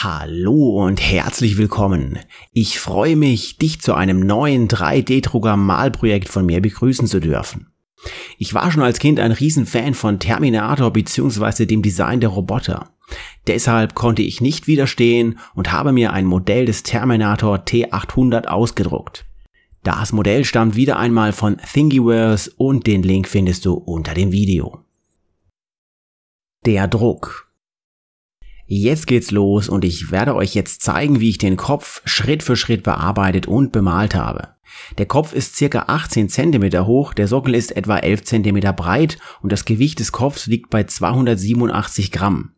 Hallo und herzlich willkommen. Ich freue mich, dich zu einem neuen 3D-Drucker-Malprojekt von mir begrüßen zu dürfen. Ich war schon als Kind ein Riesenfan von Terminator bzw. dem Design der Roboter. Deshalb konnte ich nicht widerstehen und habe mir ein Modell des Terminator T800 ausgedruckt. Das Modell stammt wieder einmal von Thingiverse und den Link findest du unter dem Video. Der Druck. Jetzt geht's los und ich werde euch jetzt zeigen, wie ich den Kopf Schritt für Schritt bearbeitet und bemalt habe. Der Kopf ist circa 18 cm hoch, der Sockel ist etwa 11 cm breit und das Gewicht des Kopfs liegt bei 287 Gramm.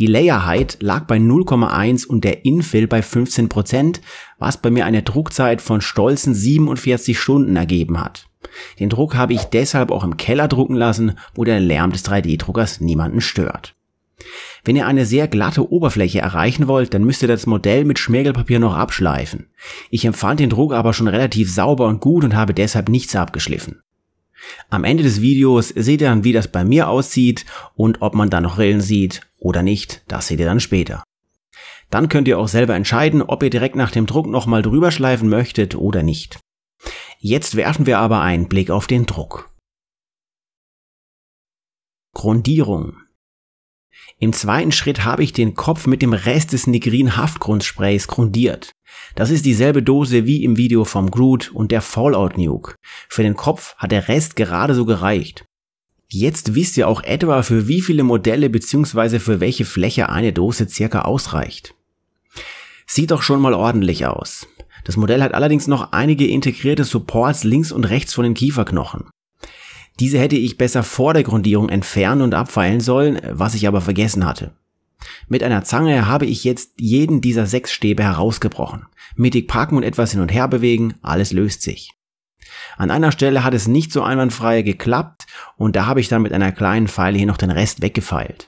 Die Layerheit lag bei 0,1 und der Infill bei 15%, was bei mir eine Druckzeit von stolzen 47 Stunden ergeben hat. Den Druck habe ich deshalb auch im Keller drucken lassen, wo der Lärm des 3D-Druckers niemanden stört. Wenn ihr eine sehr glatte Oberfläche erreichen wollt, dann müsst ihr das Modell mit Schmirgelpapier noch abschleifen. Ich empfand den Druck aber schon relativ sauber und gut und habe deshalb nichts abgeschliffen. Am Ende des Videos seht ihr dann, wie das bei mir aussieht und ob man da noch Rillen sieht oder nicht, das seht ihr dann später. Dann könnt ihr auch selber entscheiden, ob ihr direkt nach dem Druck nochmal drüber schleifen möchtet oder nicht. Jetzt werfen wir aber einen Blick auf den Druck. Grundierung im zweiten Schritt habe ich den Kopf mit dem Rest des Negrin Haftgrundsprays grundiert. Das ist dieselbe Dose wie im Video vom Groot und der Fallout Nuke. Für den Kopf hat der Rest gerade so gereicht. Jetzt wisst ihr auch etwa, für wie viele Modelle bzw. für welche Fläche eine Dose circa ausreicht. Sieht doch schon mal ordentlich aus. Das Modell hat allerdings noch einige integrierte Supports links und rechts von den Kieferknochen. Diese hätte ich besser vor der Grundierung entfernen und abfeilen sollen, was ich aber vergessen hatte. Mit einer Zange habe ich jetzt jeden dieser sechs Stäbe herausgebrochen. Mittig packen und etwas hin und her bewegen, alles löst sich. An einer Stelle hat es nicht so einwandfrei geklappt und da habe ich dann mit einer kleinen Feile hier noch den Rest weggefeilt.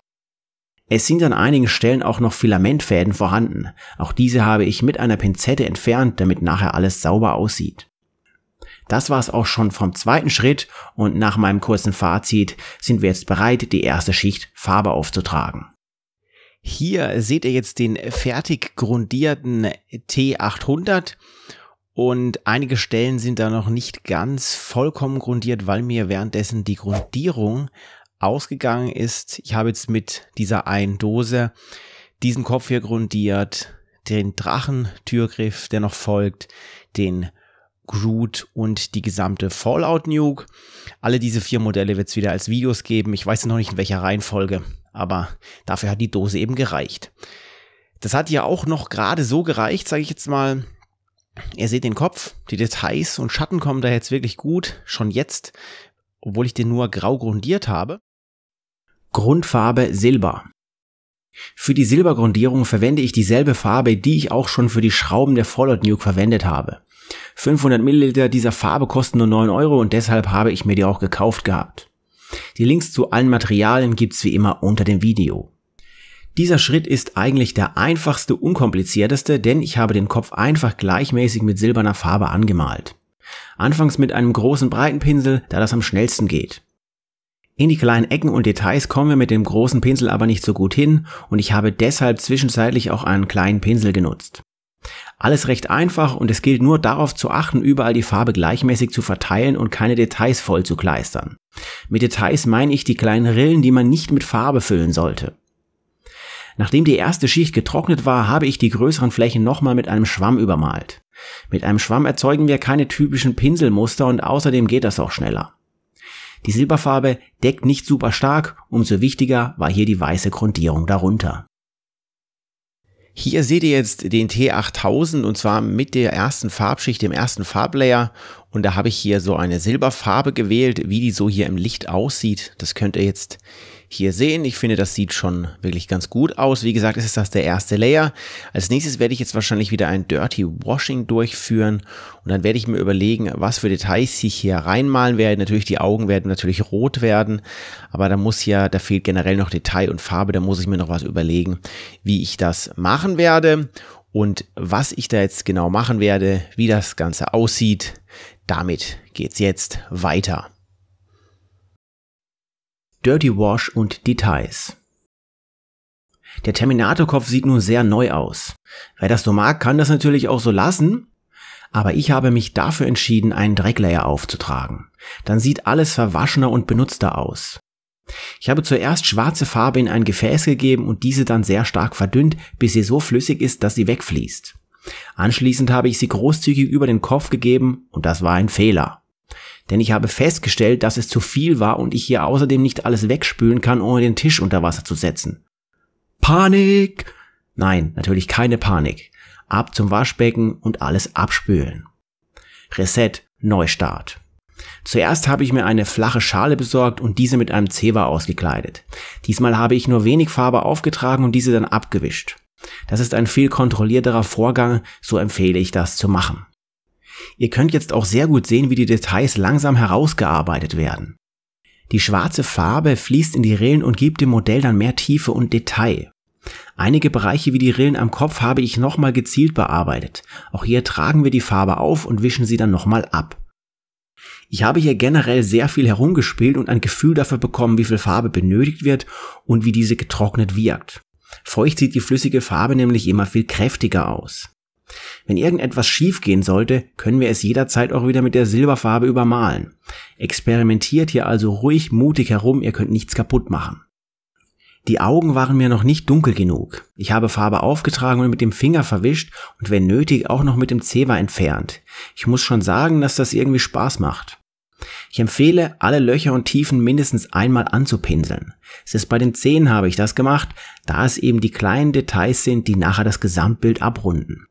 Es sind an einigen Stellen auch noch Filamentfäden vorhanden. Auch diese habe ich mit einer Pinzette entfernt, damit nachher alles sauber aussieht. Das war's auch schon vom zweiten Schritt und nach meinem kurzen Fazit sind wir jetzt bereit, die erste Schicht Farbe aufzutragen. Hier seht ihr jetzt den fertig grundierten T800 und einige Stellen sind da noch nicht ganz vollkommen grundiert, weil mir währenddessen die Grundierung ausgegangen ist. Ich habe jetzt mit dieser einen Dose diesen Kopf hier grundiert, den Drachentürgriff, der noch folgt, den Groot und die gesamte Fallout Nuke. Alle diese vier Modelle wird es wieder als Videos geben. Ich weiß noch nicht in welcher Reihenfolge, aber dafür hat die Dose eben gereicht. Das hat ja auch noch gerade so gereicht, sage ich jetzt mal. Ihr seht den Kopf, die Details und Schatten kommen da jetzt wirklich gut, schon jetzt, obwohl ich den nur grau grundiert habe. Grundfarbe Silber. Für die Silbergrundierung verwende ich dieselbe Farbe, die ich auch schon für die Schrauben der Fallout Nuke verwendet habe. 500 Milliliter dieser Farbe kosten nur 9 Euro und deshalb habe ich mir die auch gekauft gehabt. Die Links zu allen Materialien gibt's wie immer unter dem Video. Dieser Schritt ist eigentlich der einfachste, unkomplizierteste, denn ich habe den Kopf einfach gleichmäßig mit silberner Farbe angemalt. Anfangs mit einem großen breiten Pinsel, da das am schnellsten geht. In die kleinen Ecken und Details kommen wir mit dem großen Pinsel aber nicht so gut hin und ich habe deshalb zwischenzeitlich auch einen kleinen Pinsel genutzt. Alles recht einfach und es gilt nur darauf zu achten, überall die Farbe gleichmäßig zu verteilen und keine Details voll zu kleistern. Mit Details meine ich die kleinen Rillen, die man nicht mit Farbe füllen sollte. Nachdem die erste Schicht getrocknet war, habe ich die größeren Flächen nochmal mit einem Schwamm übermalt. Mit einem Schwamm erzeugen wir keine typischen Pinselmuster und außerdem geht das auch schneller. Die Silberfarbe deckt nicht super stark, umso wichtiger war hier die weiße Grundierung darunter. Hier seht ihr jetzt den T8000 und zwar mit der ersten Farbschicht, dem ersten Farblayer und da habe ich hier so eine Silberfarbe gewählt, wie die so hier im Licht aussieht. Das könnt ihr jetzt hier sehen. Ich finde, das sieht schon wirklich ganz gut aus. Wie gesagt, ist das der erste Layer. Als nächstes werde ich jetzt wahrscheinlich wieder ein Dirty Washing durchführen und dann werde ich mir überlegen, was für Details sich hier reinmalen werden. Natürlich, die Augen werden natürlich rot werden, aber da muss ja, da fehlt generell noch Detail und Farbe, da muss ich mir noch was überlegen, wie ich das machen werde und was ich da jetzt genau machen werde, wie das Ganze aussieht. Damit geht's jetzt weiter. Dirty Wash und Details. Der Terminator-Kopf sieht nun sehr neu aus. Wer das so mag, kann das natürlich auch so lassen, aber ich habe mich dafür entschieden, einen Drecklayer aufzutragen. Dann sieht alles verwaschener und benutzter aus. Ich habe zuerst schwarze Farbe in ein Gefäß gegeben und diese dann sehr stark verdünnt, bis sie so flüssig ist, dass sie wegfließt. Anschließend habe ich sie großzügig über den Kopf gegeben und das war ein Fehler denn ich habe festgestellt, dass es zu viel war und ich hier außerdem nicht alles wegspülen kann, ohne den Tisch unter Wasser zu setzen. Panik! Nein, natürlich keine Panik. Ab zum Waschbecken und alles abspülen. Reset, Neustart. Zuerst habe ich mir eine flache Schale besorgt und diese mit einem Zewa ausgekleidet. Diesmal habe ich nur wenig Farbe aufgetragen und diese dann abgewischt. Das ist ein viel kontrollierterer Vorgang, so empfehle ich das zu machen. Ihr könnt jetzt auch sehr gut sehen, wie die Details langsam herausgearbeitet werden. Die schwarze Farbe fließt in die Rillen und gibt dem Modell dann mehr Tiefe und Detail. Einige Bereiche wie die Rillen am Kopf habe ich nochmal gezielt bearbeitet. Auch hier tragen wir die Farbe auf und wischen sie dann nochmal ab. Ich habe hier generell sehr viel herumgespielt und ein Gefühl dafür bekommen, wie viel Farbe benötigt wird und wie diese getrocknet wirkt. Feucht sieht die flüssige Farbe nämlich immer viel kräftiger aus. Wenn irgendetwas schiefgehen sollte, können wir es jederzeit auch wieder mit der Silberfarbe übermalen. Experimentiert hier also ruhig mutig herum, ihr könnt nichts kaputt machen. Die Augen waren mir noch nicht dunkel genug. Ich habe Farbe aufgetragen und mit dem Finger verwischt und wenn nötig auch noch mit dem Zewa entfernt. Ich muss schon sagen, dass das irgendwie Spaß macht. Ich empfehle, alle Löcher und Tiefen mindestens einmal anzupinseln. Es ist bei den Zehen habe ich das gemacht, da es eben die kleinen Details sind, die nachher das Gesamtbild abrunden.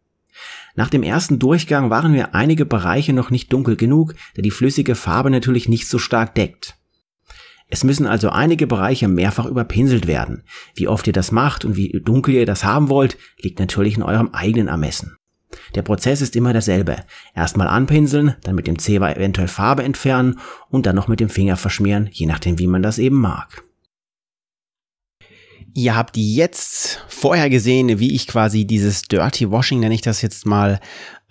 Nach dem ersten Durchgang waren mir einige Bereiche noch nicht dunkel genug, da die flüssige Farbe natürlich nicht so stark deckt. Es müssen also einige Bereiche mehrfach überpinselt werden. Wie oft ihr das macht und wie dunkel ihr das haben wollt, liegt natürlich in eurem eigenen Ermessen. Der Prozess ist immer derselbe. Erstmal anpinseln, dann mit dem Zeber eventuell Farbe entfernen und dann noch mit dem Finger verschmieren, je nachdem wie man das eben mag. Ihr habt jetzt vorher gesehen, wie ich quasi dieses Dirty Washing, nenne ich das jetzt mal,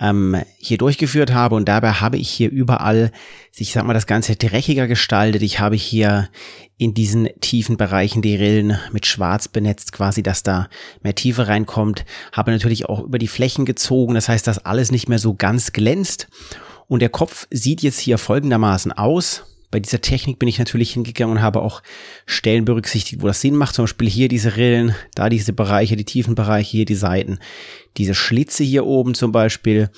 ähm, hier durchgeführt habe. Und dabei habe ich hier überall, ich sag mal, das Ganze dreckiger gestaltet. Ich habe hier in diesen tiefen Bereichen die Rillen mit Schwarz benetzt, quasi, dass da mehr Tiefe reinkommt. Habe natürlich auch über die Flächen gezogen. Das heißt, dass alles nicht mehr so ganz glänzt. Und der Kopf sieht jetzt hier folgendermaßen aus bei dieser Technik bin ich natürlich hingegangen und habe auch Stellen berücksichtigt, wo das Sinn macht. Zum Beispiel hier diese Rillen, da diese Bereiche, die tiefen Bereiche, hier die Seiten, diese Schlitze hier oben zum Beispiel.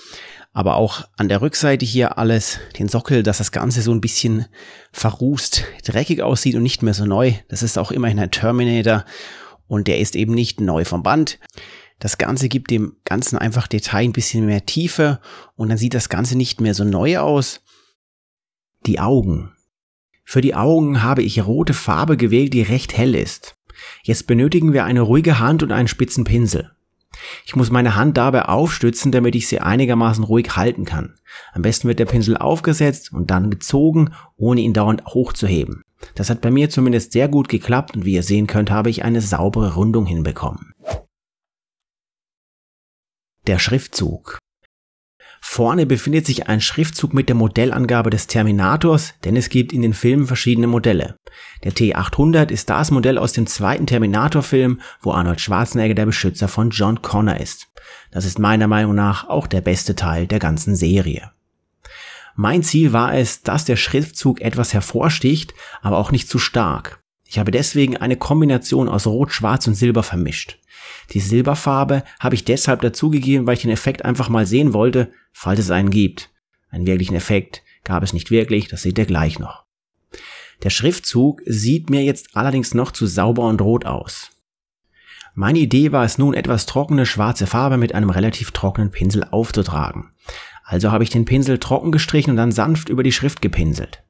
Aber auch an der Rückseite hier alles, den Sockel, dass das Ganze so ein bisschen verrußt, dreckig aussieht und nicht mehr so neu. Das ist auch immerhin ein Terminator und der ist eben nicht neu vom Band. Das Ganze gibt dem Ganzen einfach Detail ein bisschen mehr Tiefe und dann sieht das Ganze nicht mehr so neu aus. Die Augen. Für die Augen habe ich rote Farbe gewählt, die recht hell ist. Jetzt benötigen wir eine ruhige Hand und einen spitzen Pinsel. Ich muss meine Hand dabei aufstützen, damit ich sie einigermaßen ruhig halten kann. Am besten wird der Pinsel aufgesetzt und dann gezogen, ohne ihn dauernd hochzuheben. Das hat bei mir zumindest sehr gut geklappt und wie ihr sehen könnt, habe ich eine saubere Rundung hinbekommen. Der Schriftzug. Vorne befindet sich ein Schriftzug mit der Modellangabe des Terminators, denn es gibt in den Filmen verschiedene Modelle. Der T800 ist das Modell aus dem zweiten Terminator-Film, wo Arnold Schwarzenegger der Beschützer von John Connor ist. Das ist meiner Meinung nach auch der beste Teil der ganzen Serie. Mein Ziel war es, dass der Schriftzug etwas hervorsticht, aber auch nicht zu stark. Ich habe deswegen eine Kombination aus Rot, Schwarz und Silber vermischt. Die Silberfarbe habe ich deshalb dazugegeben, weil ich den Effekt einfach mal sehen wollte, falls es einen gibt. Einen wirklichen Effekt gab es nicht wirklich, das seht ihr gleich noch. Der Schriftzug sieht mir jetzt allerdings noch zu sauber und rot aus. Meine Idee war es nun, etwas trockene schwarze Farbe mit einem relativ trockenen Pinsel aufzutragen. Also habe ich den Pinsel trocken gestrichen und dann sanft über die Schrift gepinselt.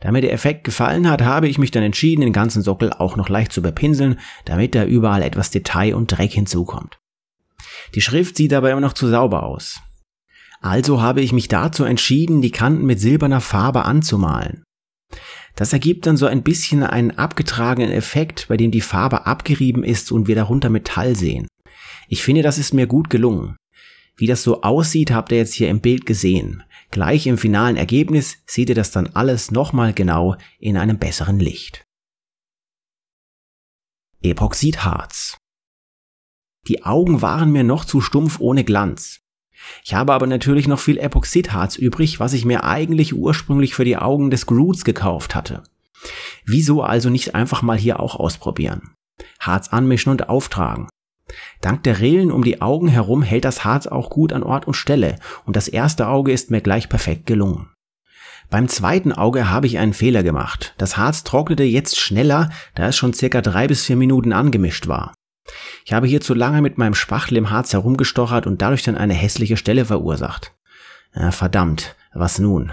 Da mir der Effekt gefallen hat, habe ich mich dann entschieden, den ganzen Sockel auch noch leicht zu bepinseln, damit da überall etwas Detail und Dreck hinzukommt. Die Schrift sieht dabei immer noch zu sauber aus. Also habe ich mich dazu entschieden, die Kanten mit silberner Farbe anzumalen. Das ergibt dann so ein bisschen einen abgetragenen Effekt, bei dem die Farbe abgerieben ist und wir darunter Metall sehen. Ich finde, das ist mir gut gelungen. Wie das so aussieht, habt ihr jetzt hier im Bild gesehen. Gleich im finalen Ergebnis seht ihr das dann alles nochmal genau in einem besseren Licht. Epoxidharz. Die Augen waren mir noch zu stumpf ohne Glanz. Ich habe aber natürlich noch viel Epoxidharz übrig, was ich mir eigentlich ursprünglich für die Augen des Groots gekauft hatte. Wieso also nicht einfach mal hier auch ausprobieren? Harz anmischen und auftragen. Dank der Rillen um die Augen herum hält das Harz auch gut an Ort und Stelle und das erste Auge ist mir gleich perfekt gelungen. Beim zweiten Auge habe ich einen Fehler gemacht. Das Harz trocknete jetzt schneller, da es schon circa drei bis vier Minuten angemischt war. Ich habe hier zu lange mit meinem Spachtel im Harz herumgestochert und dadurch dann eine hässliche Stelle verursacht. Ja, verdammt, was nun?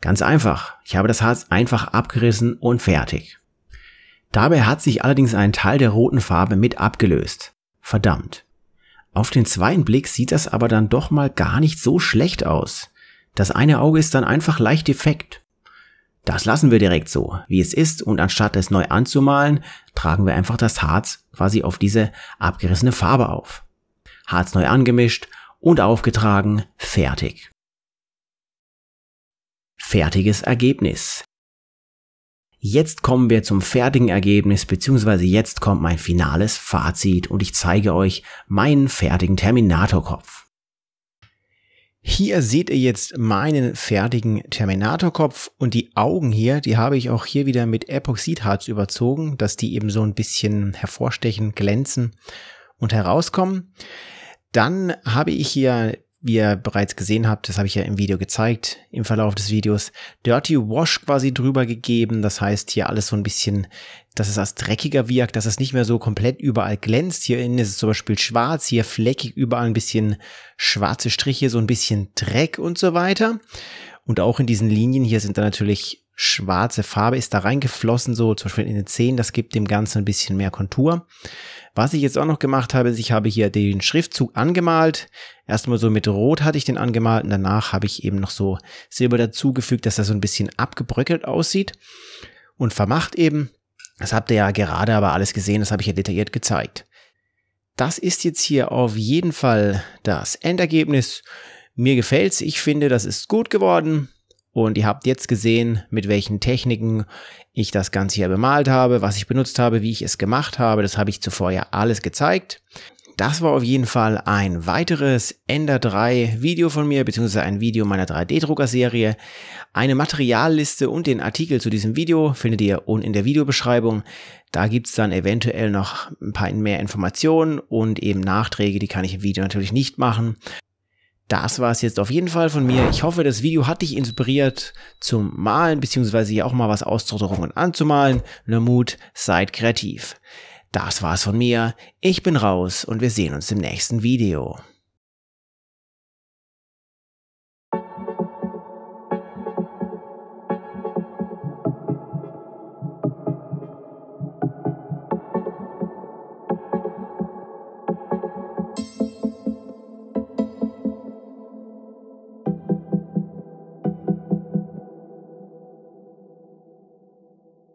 Ganz einfach. Ich habe das Harz einfach abgerissen und fertig. Dabei hat sich allerdings ein Teil der roten Farbe mit abgelöst. Verdammt. Auf den zweiten Blick sieht das aber dann doch mal gar nicht so schlecht aus. Das eine Auge ist dann einfach leicht defekt. Das lassen wir direkt so, wie es ist und anstatt es neu anzumalen, tragen wir einfach das Harz quasi auf diese abgerissene Farbe auf. Harz neu angemischt und aufgetragen, fertig. Fertiges Ergebnis. Jetzt kommen wir zum fertigen Ergebnis, beziehungsweise jetzt kommt mein finales Fazit und ich zeige euch meinen fertigen Terminator-Kopf. Hier seht ihr jetzt meinen fertigen Terminator-Kopf und die Augen hier, die habe ich auch hier wieder mit Epoxidharz überzogen, dass die eben so ein bisschen hervorstechen, glänzen und herauskommen. Dann habe ich hier wie ihr bereits gesehen habt, das habe ich ja im Video gezeigt, im Verlauf des Videos, Dirty Wash quasi drüber gegeben. Das heißt hier alles so ein bisschen, dass es als dreckiger wirkt, dass es nicht mehr so komplett überall glänzt. Hier innen ist es zum Beispiel schwarz, hier fleckig, überall ein bisschen schwarze Striche, so ein bisschen Dreck und so weiter. Und auch in diesen Linien hier sind da natürlich schwarze Farbe ist da reingeflossen, so zum Beispiel in den Zehen. Das gibt dem Ganzen ein bisschen mehr Kontur. Was ich jetzt auch noch gemacht habe, ist, ich habe hier den Schriftzug angemalt. Erstmal so mit Rot hatte ich den angemalt und danach habe ich eben noch so Silber dazugefügt, dass das so ein bisschen abgebröckelt aussieht und vermacht eben. Das habt ihr ja gerade aber alles gesehen, das habe ich ja detailliert gezeigt. Das ist jetzt hier auf jeden Fall das Endergebnis. Mir gefällt's, ich finde, das ist gut geworden. Und ihr habt jetzt gesehen, mit welchen Techniken ich das Ganze hier bemalt habe, was ich benutzt habe, wie ich es gemacht habe. Das habe ich zuvor ja alles gezeigt. Das war auf jeden Fall ein weiteres Ender 3 Video von mir, beziehungsweise ein Video meiner 3D-Drucker-Serie. Eine Materialliste und den Artikel zu diesem Video findet ihr unten in der Videobeschreibung. Da gibt es dann eventuell noch ein paar mehr Informationen und eben Nachträge, die kann ich im Video natürlich nicht machen das war es jetzt auf jeden Fall von mir. Ich hoffe, das Video hat dich inspiriert zum Malen, beziehungsweise hier auch mal was auszudrucken und anzumalen. Nur Mut, seid kreativ. Das war's von mir. Ich bin raus und wir sehen uns im nächsten Video.